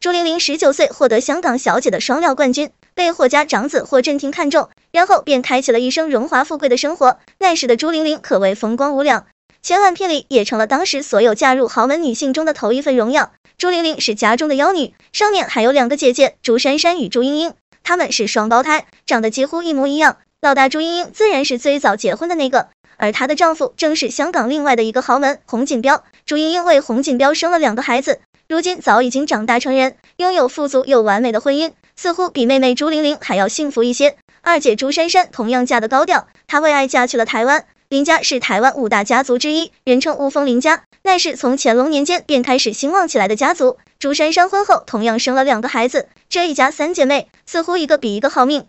朱玲玲十九岁获得香港小姐的双料冠军，被霍家长子霍震霆看中，然后便开启了一生荣华富贵的生活。那时的朱玲玲可谓风光无两，千万聘礼也成了当时所有嫁入豪门女性中的头一份荣耀。朱玲玲是家中的幺女，上面还有两个姐姐朱珊珊与朱茵茵，她们是双胞胎，长得几乎一模一样。老大朱茵茵自然是最早结婚的那个，而她的丈夫正是香港另外的一个豪门洪锦标。朱茵茵为洪锦标生了两个孩子。如今早已经长大成人，拥有富足又完美的婚姻，似乎比妹妹朱玲玲还要幸福一些。二姐朱珊珊同样嫁得高调，她为爱嫁去了台湾，林家是台湾五大家族之一，人称乌峰林家，那是从乾隆年间便开始兴旺起来的家族。朱珊珊婚后同样生了两个孩子，这一家三姐妹似乎一个比一个好命。